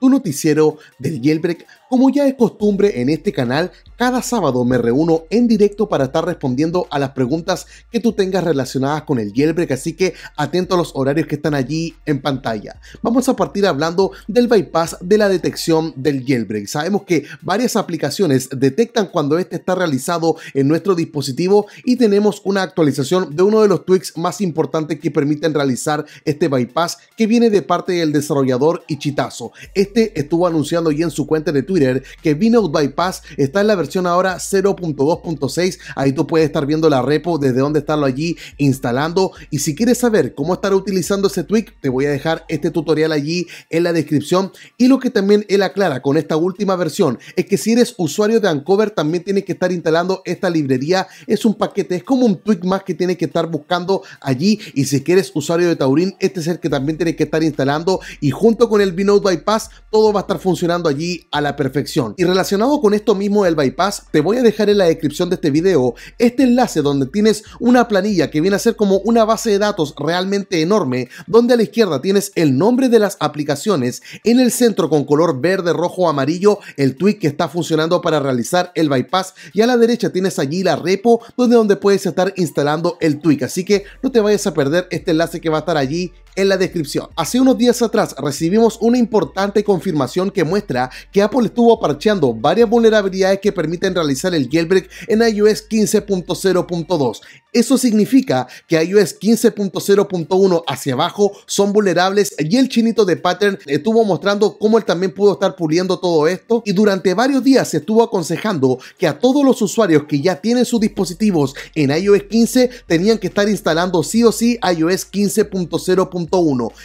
tu noticiero del jailbreak. Como ya es costumbre en este canal, cada sábado me reúno en directo para estar respondiendo a las preguntas que tú tengas relacionadas con el jailbreak, así que atento a los horarios que están allí en pantalla. Vamos a partir hablando del bypass de la detección del jailbreak. Sabemos que varias aplicaciones detectan cuando este está realizado en nuestro dispositivo y tenemos una actualización de uno de los tweaks más importantes que permiten realizar este bypass que viene de parte del desarrollador Ichitazo. Este estuvo anunciando ya en su cuenta de Twitter que vino Bypass está en la versión ahora 0.2.6. Ahí tú puedes estar viendo la repo desde donde estarlo allí instalando. Y si quieres saber cómo estar utilizando ese tweak, te voy a dejar este tutorial allí en la descripción. Y lo que también él aclara con esta última versión es que si eres usuario de Ancover, también tienes que estar instalando esta librería. Es un paquete, es como un tweak más que tienes que estar buscando allí. Y si quieres usuario de Taurín, este es el que también tienes que estar instalando. Y junto con el Vinode Bypass, todo va a estar funcionando allí a la perfección. Y relacionado con esto mismo el bypass, te voy a dejar en la descripción de este video este enlace donde tienes una planilla que viene a ser como una base de datos realmente enorme, donde a la izquierda tienes el nombre de las aplicaciones, en el centro con color verde, rojo, amarillo, el tweak que está funcionando para realizar el bypass y a la derecha tienes allí la repo donde, donde puedes estar instalando el tweak. Así que no te vayas a perder este enlace que va a estar allí en la descripción. Hace unos días atrás recibimos una importante confirmación que muestra que Apple estuvo parcheando varias vulnerabilidades que permiten realizar el jailbreak en iOS 15.0.2. Eso significa que iOS 15.0.1 hacia abajo son vulnerables y el chinito de Pattern estuvo mostrando cómo él también pudo estar puliendo todo esto y durante varios días se estuvo aconsejando que a todos los usuarios que ya tienen sus dispositivos en iOS 15 tenían que estar instalando sí o sí iOS 15.0.1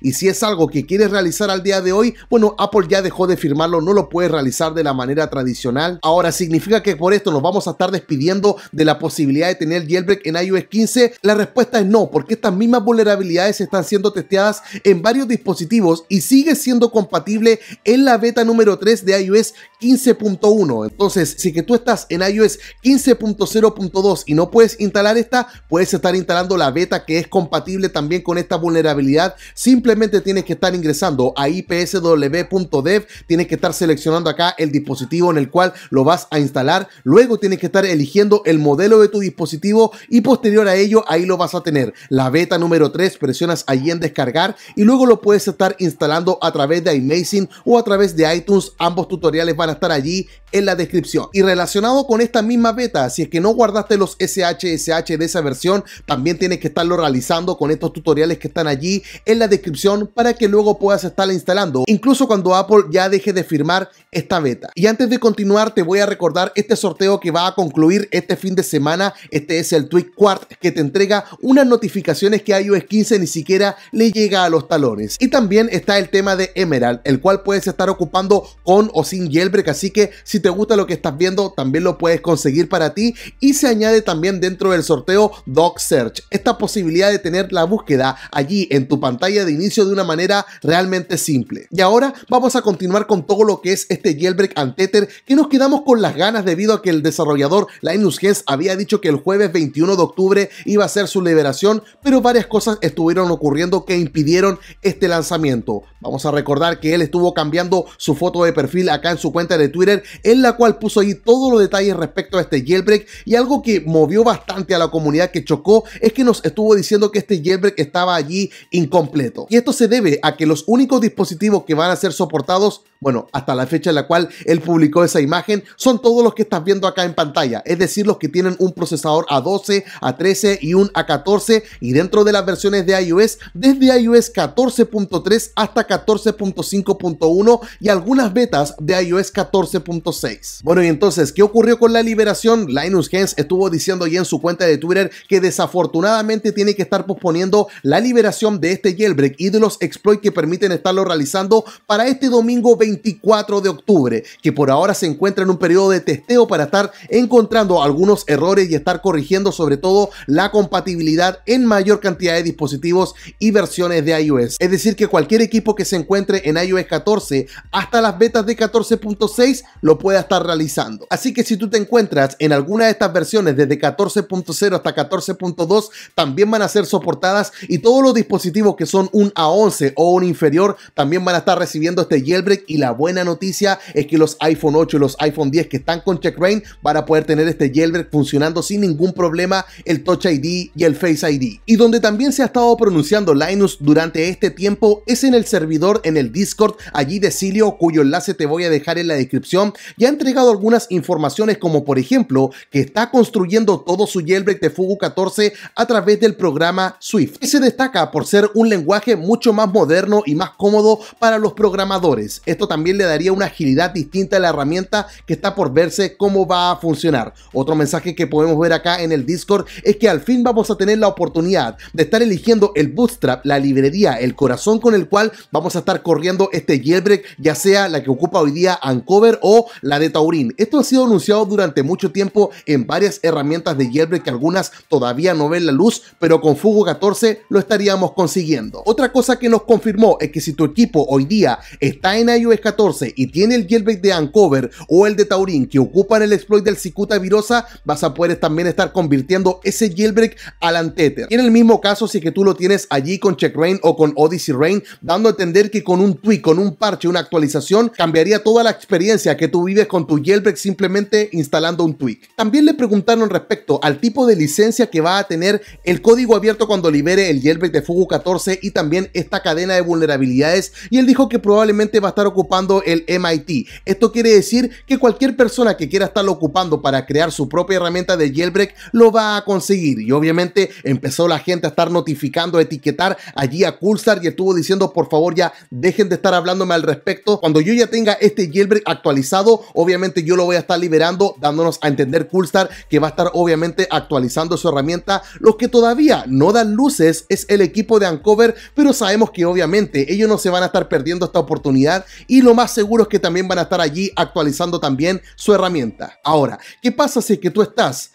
y si es algo que quieres realizar al día de hoy, bueno, Apple ya dejó de firmarlo, no lo puedes realizar de la manera tradicional. Ahora, ¿significa que por esto nos vamos a estar despidiendo de la posibilidad de tener jailbreak en iOS 15? La respuesta es no, porque estas mismas vulnerabilidades están siendo testeadas en varios dispositivos y sigue siendo compatible en la beta número 3 de iOS 15.1. Entonces, si que tú estás en iOS 15.0.2 y no puedes instalar esta, puedes estar instalando la beta que es compatible también con esta vulnerabilidad simplemente tienes que estar ingresando a ipsw.dev, tienes que estar seleccionando acá el dispositivo en el cual lo vas a instalar, luego tienes que estar eligiendo el modelo de tu dispositivo y posterior a ello ahí lo vas a tener. La beta número 3 presionas allí en descargar y luego lo puedes estar instalando a través de iMazing o a través de iTunes, ambos tutoriales van a estar allí en la descripción. Y relacionado con esta misma beta, si es que no guardaste los SHSH de esa versión, también tienes que estarlo realizando con estos tutoriales que están allí en la descripción para que luego puedas estarla instalando, incluso cuando Apple ya deje de firmar esta beta. Y antes de continuar, te voy a recordar este sorteo que va a concluir este fin de semana. Este es el Tweet Quart que te entrega unas notificaciones que iOS 15 ni siquiera le llega a los talones. Y también está el tema de Emerald, el cual puedes estar ocupando con o sin jailbreak, así que si te gusta lo que estás viendo, también lo puedes conseguir para ti y se añade también dentro del sorteo Doc Search, esta posibilidad de tener la búsqueda allí en tu pantalla de inicio de una manera realmente simple. Y ahora vamos a continuar con todo lo que es este jailbreak and que nos quedamos con las ganas debido a que el desarrollador Linus Hess había dicho que el jueves 21 de octubre iba a ser su liberación, pero varias cosas estuvieron ocurriendo que impidieron este lanzamiento. Vamos a recordar que él estuvo cambiando su foto de perfil acá en su cuenta de Twitter. en en la cual puso ahí todos los detalles respecto a este jailbreak y algo que movió bastante a la comunidad que chocó es que nos estuvo diciendo que este jailbreak estaba allí incompleto. Y esto se debe a que los únicos dispositivos que van a ser soportados, bueno, hasta la fecha en la cual él publicó esa imagen, son todos los que estás viendo acá en pantalla, es decir, los que tienen un procesador A12, A13 y un A14 y dentro de las versiones de iOS, desde iOS 14.3 hasta 14.5.1 y algunas betas de iOS 14.5 6. Bueno, y entonces, ¿qué ocurrió con la liberación? Linus Hens estuvo diciendo ya en su cuenta de Twitter que desafortunadamente tiene que estar posponiendo la liberación de este jailbreak y de los exploits que permiten estarlo realizando para este domingo 24 de octubre, que por ahora se encuentra en un periodo de testeo para estar encontrando algunos errores y estar corrigiendo sobre todo la compatibilidad en mayor cantidad de dispositivos y versiones de iOS. Es decir, que cualquier equipo que se encuentre en iOS 14 hasta las betas de 14.6 lo pueda estar realizando. Así que si tú te encuentras en alguna de estas versiones desde 14.0 hasta 14.2, también van a ser soportadas y todos los dispositivos que son un A11 o un inferior también van a estar recibiendo este jailbreak y la buena noticia es que los iPhone 8 y los iPhone 10 que están con Checkrain van a poder tener este jailbreak funcionando sin ningún problema el Touch ID y el Face ID. Y donde también se ha estado pronunciando Linus durante este tiempo es en el servidor en el Discord allí de Silio cuyo enlace te voy a dejar en la descripción ya ha entregado algunas informaciones como por ejemplo que está construyendo todo su jailbreak de Fugu 14 a través del programa Swift, y se destaca por ser un lenguaje mucho más moderno y más cómodo para los programadores. Esto también le daría una agilidad distinta a la herramienta que está por verse cómo va a funcionar. Otro mensaje que podemos ver acá en el Discord es que al fin vamos a tener la oportunidad de estar eligiendo el Bootstrap, la librería, el corazón con el cual vamos a estar corriendo este jailbreak, ya sea la que ocupa hoy día Ancover o la de taurin, Esto ha sido anunciado durante mucho tiempo en varias herramientas de Jailbreak que algunas todavía no ven la luz, pero con Fugo 14 lo estaríamos consiguiendo. Otra cosa que nos confirmó es que si tu equipo hoy día está en iOS 14 y tiene el jailbreak de Ancover o el de taurin que ocupan el exploit del Cicuta Virosa, vas a poder también estar convirtiendo ese jailbreak al Anteter. Y en el mismo caso, si es que tú lo tienes allí con Check Rain o con Odyssey Rain, dando a entender que con un tweak, con un parche, una actualización, cambiaría toda la experiencia que tuvimos con tu jailbreak simplemente instalando un tweak. También le preguntaron respecto al tipo de licencia que va a tener el código abierto cuando libere el jailbreak de Fugu 14 y también esta cadena de vulnerabilidades y él dijo que probablemente va a estar ocupando el MIT. Esto quiere decir que cualquier persona que quiera estarlo ocupando para crear su propia herramienta de jailbreak lo va a conseguir y obviamente empezó la gente a estar notificando, a etiquetar allí a CULSAR y estuvo diciendo por favor ya dejen de estar hablándome al respecto. Cuando yo ya tenga este jailbreak actualizado Obviamente yo lo voy a estar liberando, dándonos a entender Coolstar que va a estar obviamente actualizando su herramienta. Lo que todavía no dan luces es el equipo de Uncover, pero sabemos que obviamente ellos no se van a estar perdiendo esta oportunidad y lo más seguro es que también van a estar allí actualizando también su herramienta. Ahora, ¿qué pasa si es que tú estás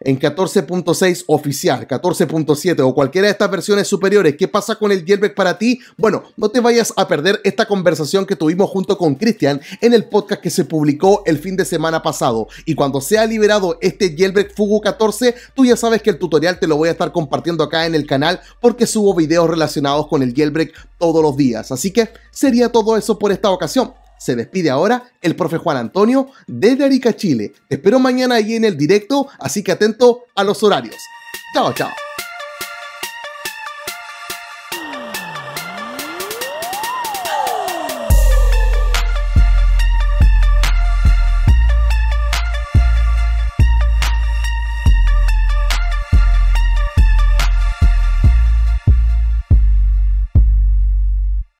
en 14.6 oficial, 14.7 o cualquiera de estas versiones superiores. ¿Qué pasa con el jailbreak para ti? Bueno, no te vayas a perder esta conversación que tuvimos junto con Cristian en el podcast que se publicó el fin de semana pasado. Y cuando sea liberado este jailbreak Fugu 14, tú ya sabes que el tutorial te lo voy a estar compartiendo acá en el canal porque subo videos relacionados con el jailbreak todos los días. Así que sería todo eso por esta ocasión. Se despide ahora el profe Juan Antonio desde Arica, Chile. espero mañana allí en el directo, así que atento a los horarios. Chao, chao.